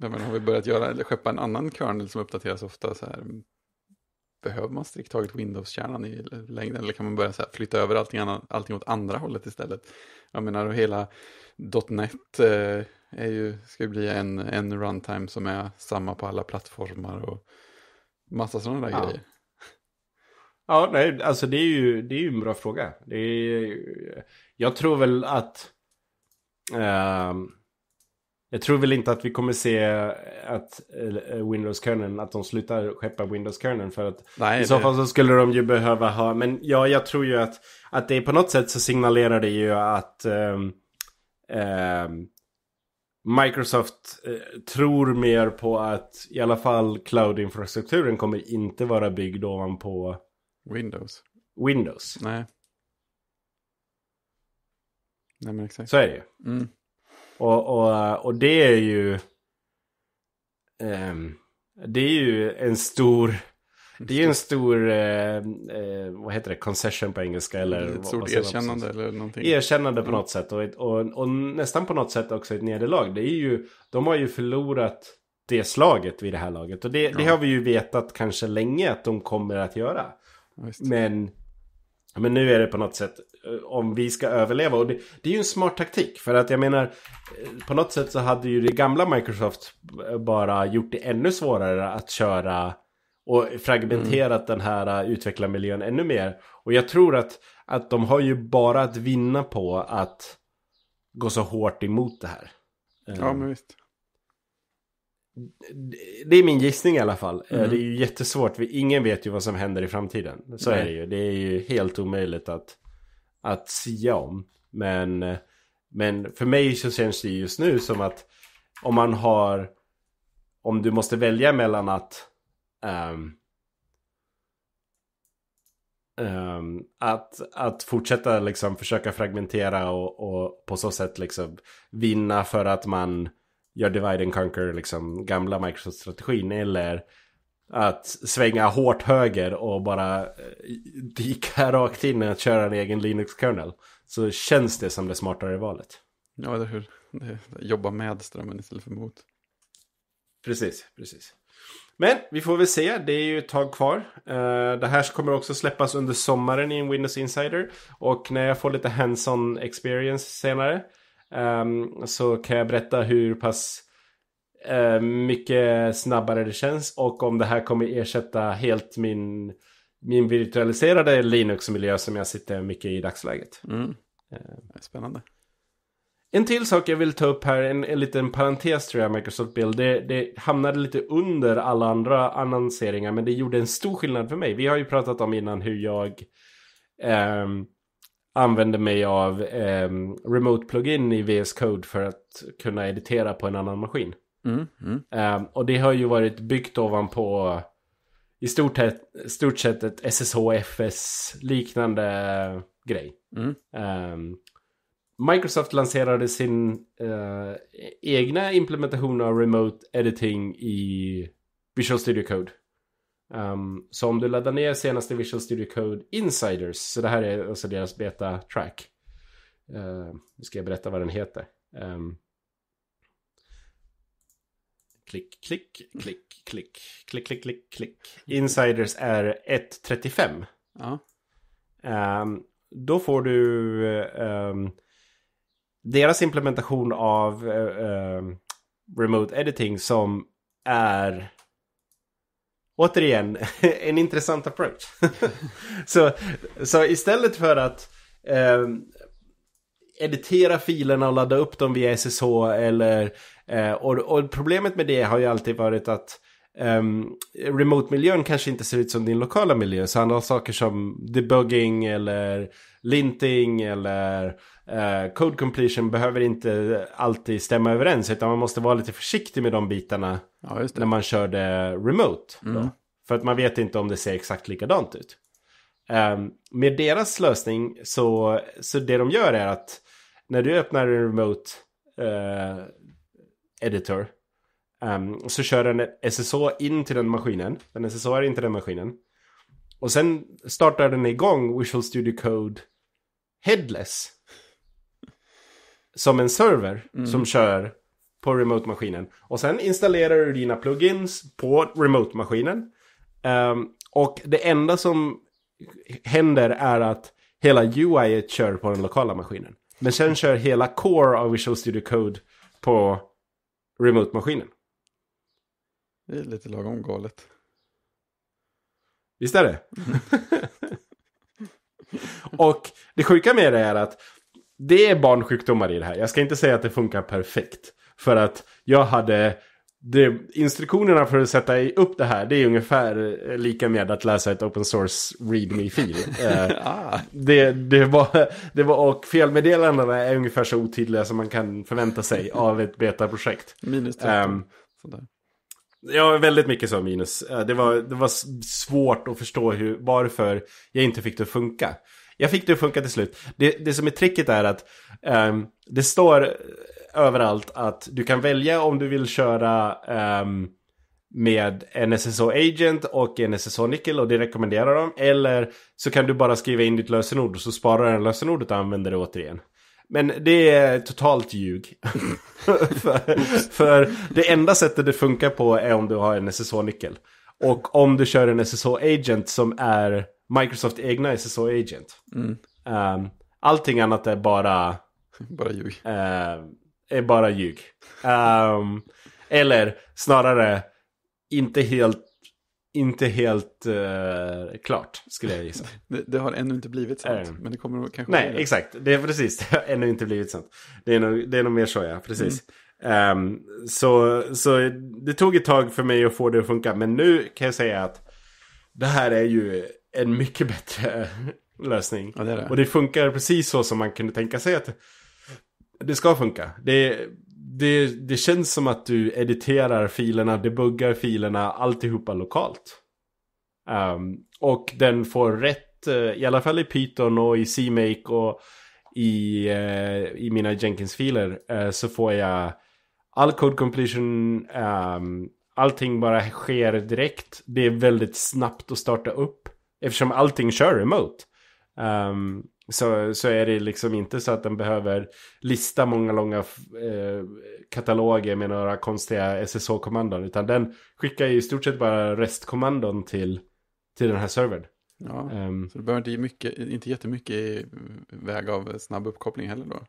har vi börjat göra, eller skeppa en annan kernel som uppdateras ofta så här behöver man strikt taget Windows-kärnan i längden eller kan man börja här, flytta över allting, annan, allting åt andra hållet istället? Jag menar, hela .NET eh, är ju, ska ju bli en, en runtime som är samma på alla plattformar och massa sådana där ja. grejer. Ja, nej, alltså det är ju, det är ju en bra fråga. Det är, jag tror väl att... Um jag tror väl inte att vi kommer se eh, att eh, Windows-kerneln, att de slutar skeppa Windows-kerneln för att Nej, i så fall så skulle de ju behöva ha, men ja, jag tror ju att, att det på något sätt så signalerar det ju att um, um, Microsoft eh, tror mer på att i alla fall cloud-infrastrukturen kommer inte vara byggd ovanpå Windows. Windows. Nej. Nej men exakt. Så är det ju. Mm. Och, och, och det är ju... Eh, det är ju en stor... Det är ju en stor, eh, eh, vad heter det, concession på engelska eller? Ett stort erkännande eller någonting. Erkännande på mm. något sätt och, och, och, nästan på något sätt också ett nederlag. Det är ju, de har ju förlorat det slaget vid det här laget. Och det, mm. det har vi ju vetat kanske länge att de kommer att göra. Ja, men, men nu är det på något sätt Eh, om vi ska överleva. Och det, det, är ju en smart taktik. För att jag menar, eh, på något sätt så hade ju det gamla Microsoft eh, bara gjort det ännu svårare att köra och fragmenterat mm. den här utvecklarmiljön ännu mer. Och jag tror att, att de har ju bara att vinna på att gå så hårt emot det här. Ja, men visst. Det är min gissning i alla fall. Mm. Det är ju jättesvårt. Ingen vet ju vad som händer i framtiden. Så Nej. är det ju. Det är ju helt omöjligt att att sia om. Men, men för mig så känns det just nu som att om man har... Om du måste välja mellan att... Um, um, att, att fortsätta liksom försöka fragmentera och, och på så sätt liksom vinna för att man gör divide and conquer, liksom gamla Microsoft-strategin. Eller att svänga hårt höger och bara eh, dyka rakt in att köra en egen Linux-kernel. Så känns det som det smartare valet. Ja, eller hur. Jobba med strömmen istället för mot. Precis, precis. Men vi får väl se, det är ju ett tag kvar. Eh, det här kommer också släppas under sommaren i en Windows Insider. Och när jag får lite hands-on experience senare ehm, så kan jag berätta hur pass Eh, mycket snabbare det känns och om det här kommer ersätta helt min, min virtualiserade Linux-miljö som jag sitter mycket i dagsläget. Mm. Eh. Spännande. En till sak jag vill ta upp här, en, en liten parentes tror jag, Microsoft Build. Det, det, hamnade lite under alla andra annonseringar, men det gjorde en stor skillnad för mig. Vi har ju pratat om innan hur jag eh, använder mig av eh, remote plugin i VS Code för att kunna editera på en annan maskin. Mm, mm. Ehm, och det har ju varit byggt ovanpå i stort, stort sett ett SSHFS-liknande grej. Mm. Ehm, Microsoft lanserade sin uh, egna implementation av remote editing i Visual Studio Code. Um, så om du laddar ner senaste Visual Studio Code Insiders, så det här är alltså deras beta-track. Uh, nu ska jag berätta vad den heter. Um, Klick, klick, klick, klick, klick, klick, klick, klick. Insiders är 1.35. Ja. Um, då får du um, deras implementation av uh, um, remote editing som är återigen en intressant approach. så, så istället för att editera filerna och ladda upp dem via SSH eller Eh, och, och, problemet med det har ju alltid varit att Um, remote-miljön kanske inte ser ut som din lokala miljö. Så andra saker som debugging eller linting eller uh, code completion behöver inte alltid stämma överens. Utan man måste vara lite försiktig med de bitarna ja, när man kör det remote. Mm. För att man vet inte om det ser exakt likadant ut. Um, med deras lösning så, så det de gör är att när du öppnar en remote uh, editor. Um, så kör den SSO in till den maskinen. Den SSH är inte den maskinen. Och sen startar den igång Visual Studio Code headless. Som en server mm. som kör på remote-maskinen. Och sen installerar du dina plugins på remote-maskinen. Um, och det enda som händer är att hela UI kör på den lokala maskinen. Men sen kör hela core av Visual Studio Code på remote-maskinen. Det är lite lagom galet. Visst är det? och det sjuka med det är att det är barnsjukdomar i det här. Jag ska inte säga att det funkar perfekt. För att jag hade det, instruktionerna för att sätta upp det här det är ungefär eh, lika med att läsa ett open source readme-fil. Eh, ah. det, det, var, det var, och felmeddelandena är ungefär så otydliga som man kan förvänta sig av ett betaprojekt. Minus 13. Um, ehm, ja, väldigt mycket så minus. Eh, det var, det var svårt att förstå hur, varför jag inte fick det att funka. Jag fick det att funka till slut. Det, det som är tricket är att um, det står överallt att du kan välja om du vill köra um, med en SSO Agent och en SSO Nickel och det rekommenderar de. Eller så kan du bara skriva in ditt lösenord och så sparar den lösenordet och använder det återigen. Men det är totalt ljug. för, för, det enda sättet det funkar på är om du har en SSO-nyckel. Och om du kör en SSO-agent som är Microsoft egna SSO-agent. Mm. Um, allting annat är bara... Bara ljug. Uh, är bara ljug. Um, eller snarare inte helt, inte helt uh, klart skulle jag gissa. Det, det, har ännu inte blivit sant, um, men det kommer kanske Nej, bli exakt. Det är precis. Det har ännu inte blivit sant. Det är nog, det är nog mer så, ja. Precis. Mm. Um, så, så det tog ett tag för mig att få det att funka, men nu kan jag säga att det här är ju en mycket bättre lösning. Ja, det det. Och det funkar precis så som man kunde tänka sig att det ska funka. Det, det, det känns som att du editerar filerna, debuggar filerna, alltihopa lokalt. Um, och den får rätt, eh, i alla fall i Python och i CMake och i, uh, i mina Jenkins-filer uh, så får jag all code completion, um, allting bara sker direkt. Det är väldigt snabbt att starta upp eftersom allting kör remote. Um, så, så är det liksom inte så att den behöver lista många långa eh, kataloger med några konstiga SSH-kommandon. Utan den skickar ju i stort sett bara restkommandon till, till den här servern. Ja, um, så det behöver inte, mycket, inte jättemycket i väg av snabb uppkoppling heller då?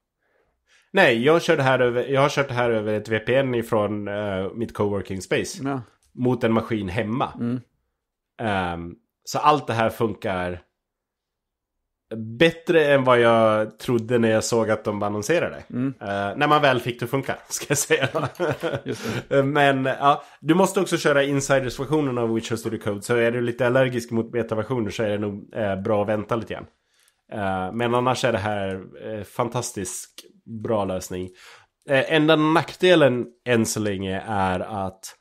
Nej, jag, körde här över, jag har kört det här över ett VPN från uh, eh, mitt coworking space. Ja. Mot en maskin hemma. Mm. Um, så allt det här funkar bättre än vad jag trodde när jag såg att de annonserade. Mm. Uh, när man väl fick det att funka, ska jag säga. det. Men uh, du måste också köra insiders-versionen av Witcher Studio Code. Så är du lite allergisk mot beta-versioner så är det nog uh, bra att vänta lite grann. Eh, men annars är det här uh, fantastisk bra lösning. enda nackdelen än så länge är att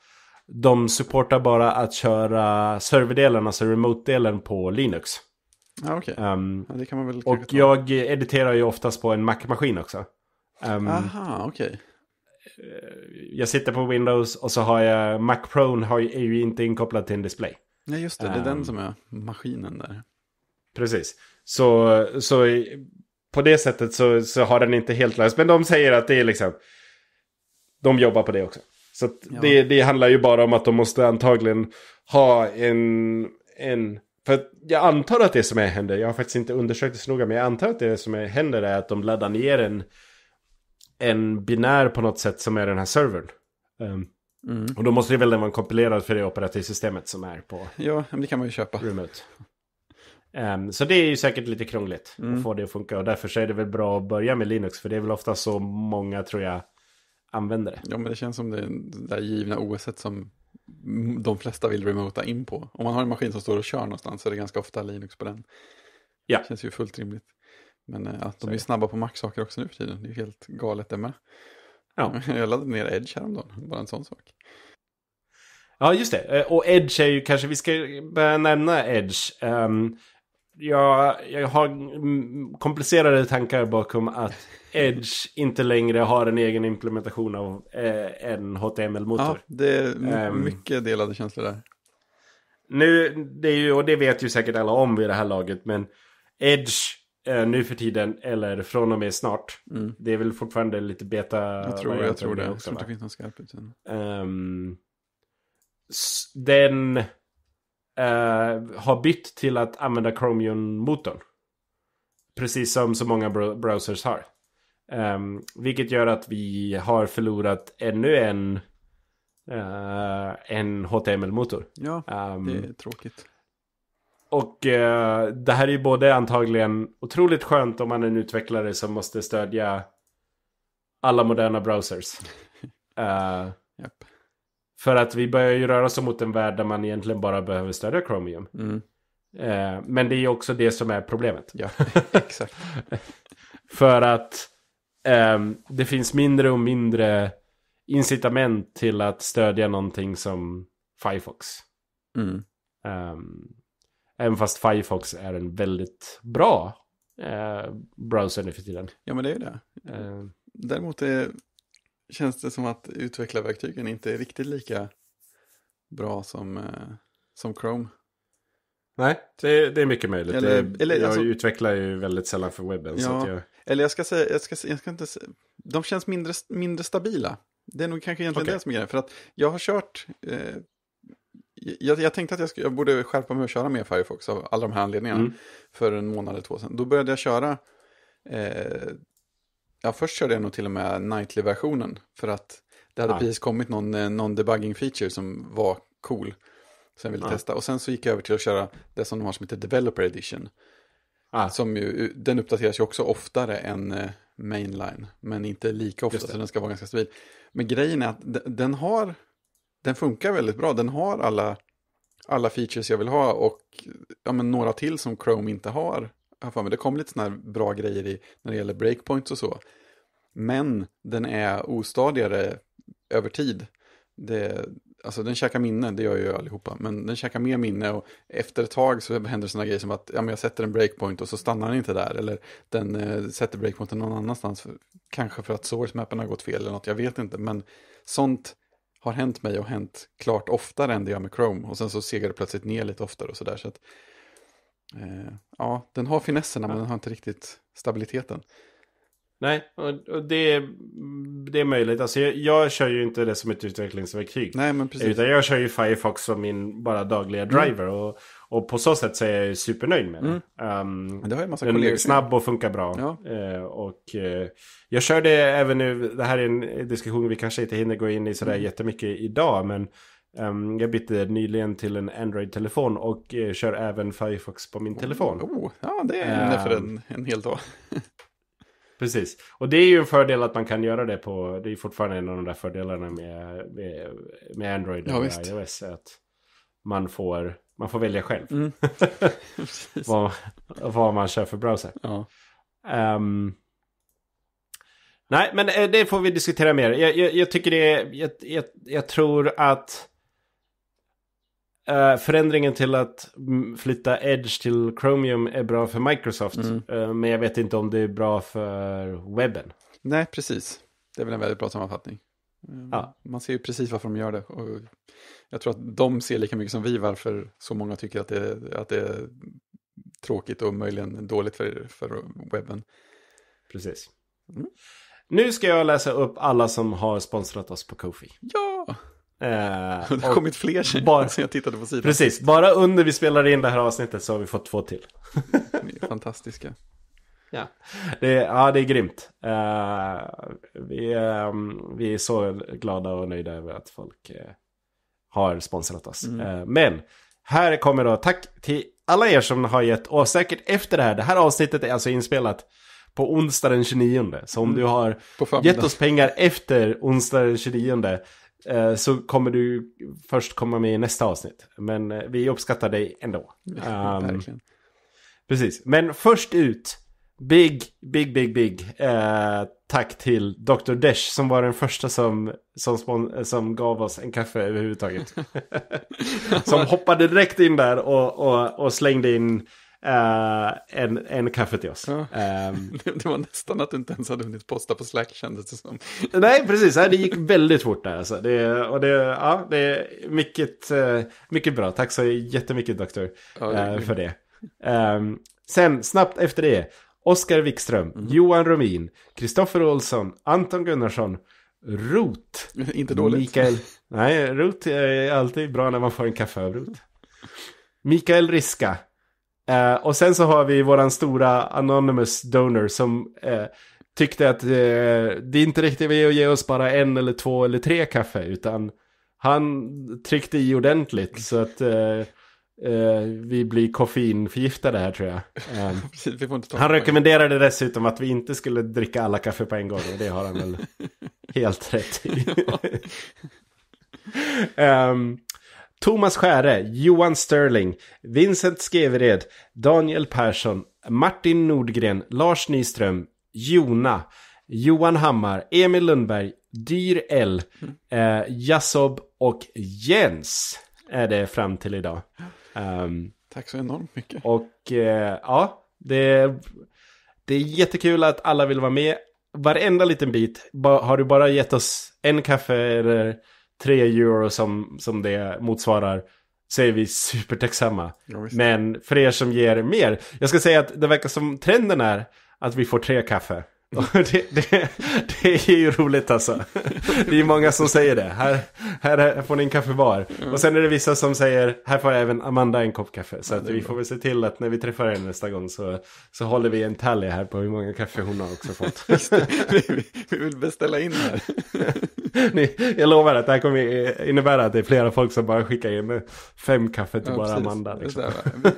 de supportar bara att köra serverdelen, alltså remote-delen på Linux. Okej, okay. Um, ehm, ja, väl... och jag editerar ju oftast på en Mac-maskin också. Um, Aha, okej. Okay. Eh, jag sitter på Windows och så har jag Mac Pro är ju inte inkopplad till en display. Nej, just det. Det är um, den ehm. som är maskinen där. Precis. Så, så på det sättet så, så har den inte helt löst. Men de säger att det är liksom... De jobbar på det också. Så ja. det, det handlar ju bara om att de måste antagligen ha en... en för jag antar att det som är händer, jag har faktiskt inte undersökt det så noga, men jag antar att det som är händer är att de laddar ner en, en binär på något sätt som är den här servern. Um, mm. Och då måste det väl den vara kompilerad för det operativsystemet som är på... Ja, det kan man ju köpa. Remote. Um, ehm, så det är ju säkert lite krångligt mm. att få det att funka. Och därför så är det väl bra att börja med Linux, för det är väl ofta så många, tror jag, använder det. Ja, men det känns som det, det där givna OSet som de flesta vill remota in på. Om man har en maskin som står och kör någonstans så är det ganska ofta Linux på den. Ja. Det känns ju fullt rimligt. Men eh, att de är snabba på Mac-saker också nu för tiden. Det är ju helt galet det med. Ja. Jag laddade ner Edge häromdagen, bara en sån sak. Ja, just det. Eh, och Edge är ju kanske, vi ska börja nämna Edge. Ehm, jag, jag har komplicerade tankar bakom att Edge inte längre har en egen implementation av eh, en HTML-motor. Ja, det är ehm. mycket um, delade känslor där. Nu, det är ju, och det vet ju säkert alla om vid det här laget, men Edge eh, nu för tiden, eller från och med snart, mm. det är väl fortfarande lite beta. Jag tror, jag tror det, också, jag tror det finns någon skarp ut. Um, ehm, den Eh, har bytt till att använda Chromium-motorn. Precis som så många browsers har. Eh, vilket gör att vi har förlorat ännu en, eh, en HTML-motor. Ja, um, det är tråkigt. Och eh, det här är ju både antagligen otroligt skönt om man är en utvecklare som måste stödja alla moderna browsers. uh, eh, yep. För att vi börjar ju röra oss mot en värld där man egentligen bara behöver stödja Chromium. Mm. Eh, men det är också det som är problemet. Ja, exakt. för att eh, det finns mindre och mindre incitament till att stödja någonting som Firefox. Mm. Eh, även fast Firefox är en väldigt bra eh, browser nu för tiden. Ja, men det är ju det. Ehm. Däremot är känns det som att utvecklarverktygen inte är riktigt lika bra som, eh, som Chrome. Nej, det, det är mycket möjligt. Eller, eller, jag alltså, utvecklar ju väldigt sällan för webben. Ja, så jag... Eller jag ska säga, jag ska, jag ska inte säga, de känns mindre, mindre stabila. Det är nog kanske egentligen okay. det som är grejen. För att jag har kört, eh, jag, jag, tänkte att jag, jag borde skärpa mig och köra mer Firefox av alla de här anledningarna. Mm. För en månad eller två sedan. Då började jag köra eh, Ja, först körde jag nog till och med nightly-versionen. För att det hade ah. precis kommit någon, eh, någon debugging-feature som var cool. Som jag ville ah. testa. Och sen så gick jag över till att köra det som de har som heter developer edition. Ah. Som ju, eh, den uppdateras ju också oftare än eh, mainline. Men inte lika ofta, så den ska vara ganska stabil. Men grejen är att den har... Den funkar väldigt bra. Den har alla alla features jag vill ha och ja, några till som Chrome inte har jag för mig, det kom lite sådana här bra grejer i, när det gäller breakpoints och så. Men den är ostadigare över tid. Det, alltså den käkar minne, det gör ju allihopa, men den käkar mer minne och efter ett tag så händer sådana grejer som att ja, men jag sätter en breakpoint och så stannar den inte där eller den eh, sätter breakpointen någon annanstans, för, kanske för att source mappen har gått fel eller något, jag vet inte, men sånt har hänt mig och hänt klart oftare än det gör med Chrome och sen så segar det plötsligt ner lite oftare och sådär. Så eh, ja, den har finesserna ja. men den har inte riktigt stabiliteten. Nej, och, det, det, är möjligt. Alltså jag, jag, kör ju inte det som ett utvecklingsverktyg. Nej, men precis. Utan jag kör ju Firefox som min bara dagliga mm. driver. Mm. Och, och på så sätt så är jag supernöjd med mm. det. Um, det har jag massa den är snabb och funkar bra. Ja. Uh, och uh, jag kör det även nu. Det här är en diskussion vi kanske inte hinner gå in i sådär mm. jättemycket idag. Men Ehm, jag bytte nyligen till en Android-telefon och eh, kör även Firefox på min telefon. Oh, oh ja, det är um, för en, en hel dag. precis, och det är ju en fördel att man kan göra det på, det är fortfarande en av de där fördelarna med, med, med Android och ja, med iOS. Att man får, man får välja själv mm. vad, vad man kör för browser. Ja. Um, Nej, men eh, det får vi diskutera mer. Jag, jag, jag tycker det är, jag, jag, tror att Uh, förändringen till att flytta Edge till Chromium är bra för Microsoft. Mm. Uh, men jag vet inte om det är bra för webben. Nej, precis. Det är väl en väldigt bra sammanfattning. Eh, ja. Man ser ju precis varför de gör det. Och jag tror att de ser lika mycket som vi varför så många tycker att det, är, att det är tråkigt och möjligen dåligt för, för webben. Precis. Mm. Nu ska jag läsa upp alla som har sponsrat oss på Kofi. Ja! Eh, det har kommit fler tjejer bara, sen jag tittade på sidan. Precis, bara under vi spelade in det här avsnittet så har vi fått två till. fantastiska. Ja. Det, ja, det är grymt. Uh, vi, um, vi är så glada och nöjda över att folk uh, har sponsrat oss. Mm. Uh, men här kommer då tack till alla er som har gett och säkert efter det här. Det här avsnittet är alltså inspelat på onsdag den 29. Så om mm. du har gett oss pengar efter onsdag den 29 Eh, så kommer du först komma med i nästa avsnitt. Men eh, vi uppskattar dig ändå. um, precis, men först ut. Big, big, big, big. Eh, tack till Dr. Desh som var den första som, som, som gav oss en kaffe överhuvudtaget. som hoppade direkt in där och, och, och slängde in Eh, en, en kaffe till oss. Ja. Um, det, det var nästan att du inte ens hade hunnit posta på Slack kändes det som. Nej, precis. Det gick väldigt fort där. Alltså. Det, och det, ja, det är mycket, eh, mycket bra. Tack så jättemycket, doktor, ja, det eh, för det. Um, sen, snabbt efter det, Oskar Wikström, mm. Johan Romin, Kristoffer Olsson, Anton Gunnarsson, Rot. Inte dåligt. Mikael, nej, Rot är alltid bra när man får en kaffe av Rot. Mikael Riska. Eh, och sen så har vi våran stora Anonymous Donor som eh, tyckte att eh, det inte riktigt var att ge oss bara en eller två eller tre kaffe utan han tryckte i ordentligt så att eh, eh, vi blir koffeinförgiftade här tror jag. Eh, Precis, han rekommenderade dessutom att vi inte skulle dricka alla kaffe på en gång och det har han väl helt rätt i. um, Thomas Skäre, Johan Sterling, Vincent Skevered, Daniel Persson, Martin Nordgren, Lars Nyström, Jona, Johan Hammar, Emil Lundberg, Dyr L, eh, Jasob och Jens är det fram till idag. Um, Tack så enormt mycket. Och eh, ja, det, det är jättekul att alla vill vara med. Varenda liten bit, ba, har du bara gett oss en kaffe eller 3 euro som, som det motsvarar så är vi supertacksamma. Men för er som ger mer, jag ska säga att det verkar som trenden är att vi får tre kaffe. Det, det, det, är ju roligt alltså. Det är många som säger det. Här, här, får ni en kaffe var. Mm. Och sen är det vissa som säger, här får även Amanda en kopp kaffe. Så att vi får väl se till att när vi träffar henne nästa gång så, så håller vi en tally här på hur många kaffe hon har också fått. vi, vill beställa in här. jag lovar att det här kommer innebära att det är flera folk som bara skickar in fem kaffe till ja, bara precis. Amanda. Liksom.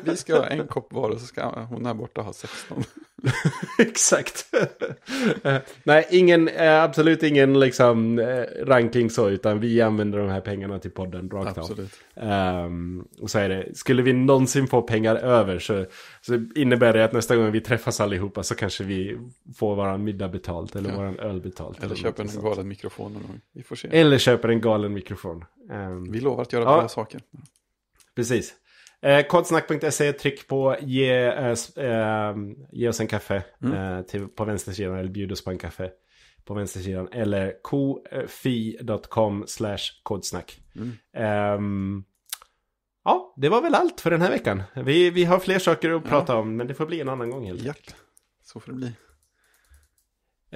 vi ska ha en kopp var och så ska hon här borta ha 16. Exakt. Eh, nej, ingen, eh, absolut ingen liksom, eh, ranking så, utan vi använder de här pengarna till podden rakt absolut. av. Um, ehm, och så är det, skulle vi någonsin få pengar över så, så, innebär det att nästa gång vi träffas allihopa så kanske vi får våran middag betalt eller ja. våran öl betalt. Eller, eller köper en sånt. galen mikrofon. Vi får se. Eller köper en galen mikrofon. Um, vi lovar att göra ja. bra saker. Precis. Eh, Kodsnack.se, tryck på ge, eh, eh, ge oss en kaffe mm. eh, till, på vänstersidan eller bjud oss på en kaffe på vänstersidan eller kofi.com slash kodsnack. Mm. Eh, ja, det var väl allt för den här veckan. Vi, vi har fler saker att ja. prata om men det får bli en annan gång helt enkelt. Så får det bli.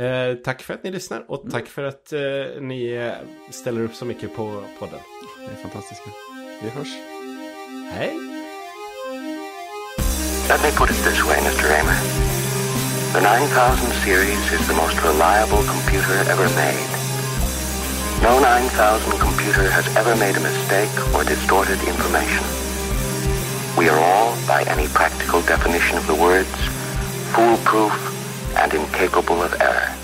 Eh, tack för att ni lyssnar och mm. tack för att eh, ni eh, ställer upp så mycket på podden. Det är fantastiska. Vi hörs. Hej! Let me put it this way, Mr. Raymer. The 9000 series is the most reliable computer ever made. No 9000 computer has ever made a mistake or distorted information. We are all, by any practical definition of the words, foolproof and incapable of error.